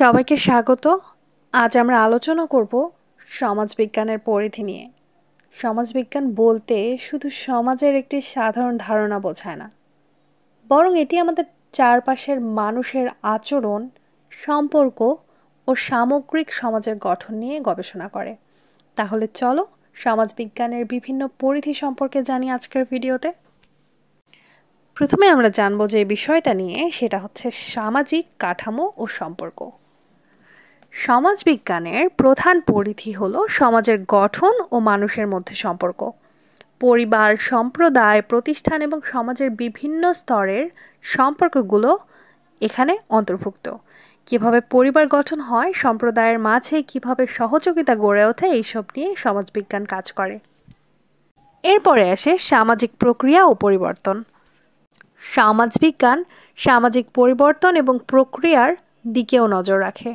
সবাইকে স্বাগত আজ আমরা আলোচনা করব সমাজবিজ্ঞানের পরিধি নিয়ে সমাজবিজ্ঞান বলতে শুধু সমাজের একটি সাধারণ ধারণা বোঝায় না বরং এটি আমাদের চারপাশের মানুষের আচরণ সম্পর্ক ও সামগ্রিক সমাজের গঠন নিয়ে গবেষণা করে তাহলে চলো সমাজবিজ্ঞানের বিভিন্ন পরিধি সম্পর্কে জানি আজকের ভিডিওতে প্রথমে আমরা জানবো যে বিষয়টা নিয়ে সেটা হচ্ছে সামাজিক কাঠামো ও সম্পর্ক সমাজবিজ্ঞানের প্রধান পরিধি হল সমাজের গঠন ও মানুষের মধ্যে সম্পর্ক পরিবার সম্প্রদায় প্রতিষ্ঠান এবং সমাজের বিভিন্ন স্তরের সম্পর্কগুলো এখানে অন্তর্ভুক্ত কিভাবে পরিবার গঠন হয় সম্প্রদায়ের মাঝে কিভাবে সহযোগিতা গড়ে ওঠে এইসব নিয়ে সমাজবিজ্ঞান কাজ করে এরপরে আসে সামাজিক প্রক্রিয়া ও পরিবর্তন সমাজবিজ্ঞান সামাজিক পরিবর্তন এবং প্রক্রিয়ার দিকেও নজর রাখে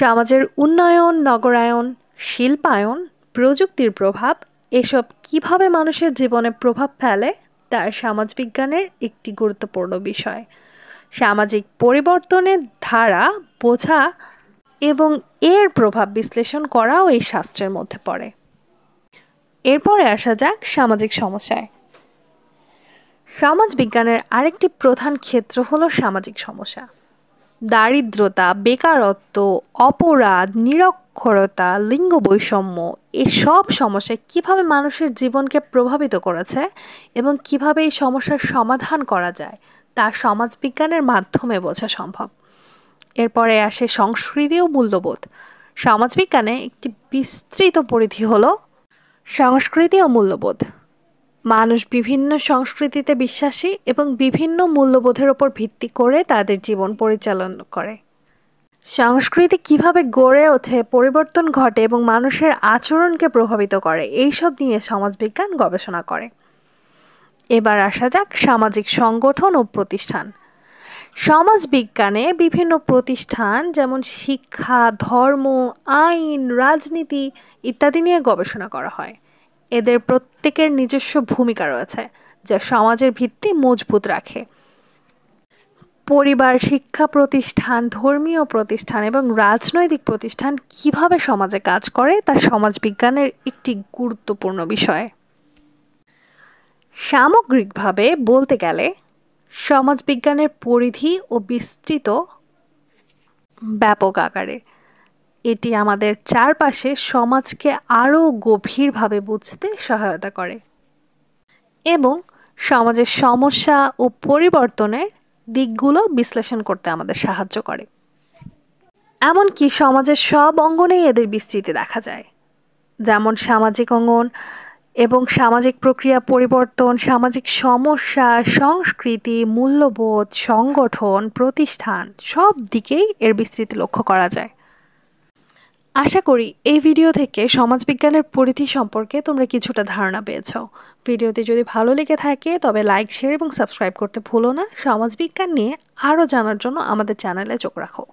সমাজের উন্নয়ন নগরায়ন শিল্পায়ন প্রযুক্তির প্রভাব এসব কিভাবে মানুষের জীবনে প্রভাব ফেলে তা সমাজবিজ্ঞানের একটি গুরুত্বপূর্ণ বিষয় সামাজিক পরিবর্তনের ধারা বোঝা এবং এর প্রভাব বিশ্লেষণ করাও এই শাস্ত্রের মধ্যে পড়ে এরপরে আসা যাক সামাজিক সমস্যায় সমাজ বিজ্ঞানের আরেকটি প্রধান ক্ষেত্র হলো সামাজিক সমস্যা দারিদ্রতা বেকারত্ব অপরাধ নিরক্ষরতা লিঙ্গ বৈষম্য এসব সমস্যা কিভাবে মানুষের জীবনকে প্রভাবিত করেছে এবং কিভাবে এই সমস্যার সমাধান করা যায় তা সমাজবিজ্ঞানের মাধ্যমে বোঝা সম্ভব এরপরে আসে সংস্কৃতি ও মূল্যবোধ সমাজবিজ্ঞানে একটি বিস্তৃত পরিধি হল সংস্কৃতি ও মূল্যবোধ মানুষ বিভিন্ন সংস্কৃতিতে বিশ্বাসী এবং বিভিন্ন মূল্যবোধের ওপর ভিত্তি করে তাদের জীবন পরিচালনা করে সংস্কৃতি কিভাবে গড়ে ওঠে পরিবর্তন ঘটে এবং মানুষের আচরণকে প্রভাবিত করে এইসব নিয়ে সমাজবিজ্ঞান গবেষণা করে এবার আসা যাক সামাজিক সংগঠন ও প্রতিষ্ঠান সমাজবিজ্ঞানে বিভিন্ন প্রতিষ্ঠান যেমন শিক্ষা ধর্ম আইন রাজনীতি ইত্যাদি নিয়ে গবেষণা করা হয় এদের প্রত্যেকের নিজস্ব ভূমিকা রয়েছে যা সমাজের ভিত্তি মজবুত রাখে পরিবার শিক্ষা প্রতিষ্ঠান ধর্মীয় প্রতিষ্ঠান এবং রাজনৈতিক প্রতিষ্ঠান কিভাবে সমাজে কাজ করে তা সমাজবিজ্ঞানের একটি গুরুত্বপূর্ণ বিষয় সামগ্রিকভাবে বলতে গেলে সমাজবিজ্ঞানের পরিধি ও বিস্তৃত ব্যাপক আকারে এটি আমাদের চারপাশে সমাজকে আরও গভীরভাবে বুঝতে সহায়তা করে এবং সমাজের সমস্যা ও পরিবর্তনের দিকগুলো বিশ্লেষণ করতে আমাদের সাহায্য করে এমনকি সমাজের সব অঙ্গনেই এদের বিস্তৃতি দেখা যায় যেমন সামাজিক অঙ্গন এবং সামাজিক প্রক্রিয়া পরিবর্তন সামাজিক সমস্যা সংস্কৃতি মূল্যবোধ সংগঠন প্রতিষ্ঠান সব দিকেই এর বিস্তৃতি লক্ষ্য করা যায় আশা করি এই ভিডিও থেকে সমাজবিজ্ঞানের পরিধি সম্পর্কে তোমরা কিছুটা ধারণা পেয়েছ ভিডিওটি যদি ভালো লেগে থাকে তবে লাইক শেয়ার এবং সাবস্ক্রাইব করতে ভুলো না সমাজবিজ্ঞান নিয়ে আরও জানার জন্য আমাদের চ্যানেলে চোখ রাখো